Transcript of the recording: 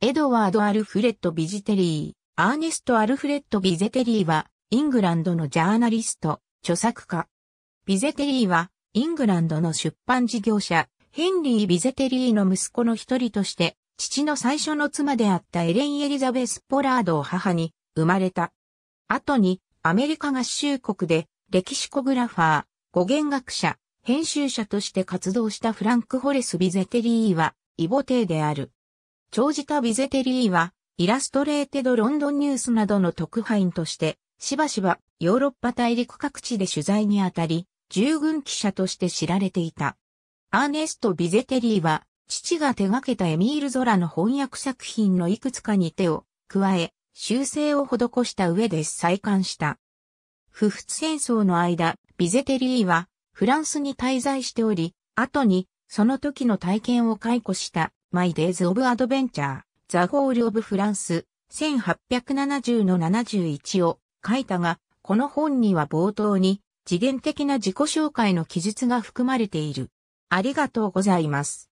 エドワード・アルフレッド・ビジテリー、アーネスト・アルフレッド・ビゼテリーは、イングランドのジャーナリスト、著作家。ビゼテリーは、イングランドの出版事業者、ヘンリー・ビゼテリーの息子の一人として、父の最初の妻であったエレン・エリザベス・ポラードを母に生まれた。後に、アメリカ合衆国で、歴史コグラファー、語源学者、編集者として活動したフランク・ホレス・ビゼテリーは、異母帝である。長じたビゼテリーは、イラストレーテドロンドンニュースなどの特派員として、しばしばヨーロッパ大陸各地で取材にあたり、従軍記者として知られていた。アーネスト・ビゼテリーは、父が手掛けたエミール・ゾラの翻訳作品のいくつかに手を加え、修正を施した上で再刊した。不仏戦争の間、ビゼテリーはフランスに滞在しており、後にその時の体験を解雇した My Days of Adventure, The Fall of France、1870 71を書いたが、この本には冒頭に、次元的な自己紹介の記述が含まれている。ありがとうございます。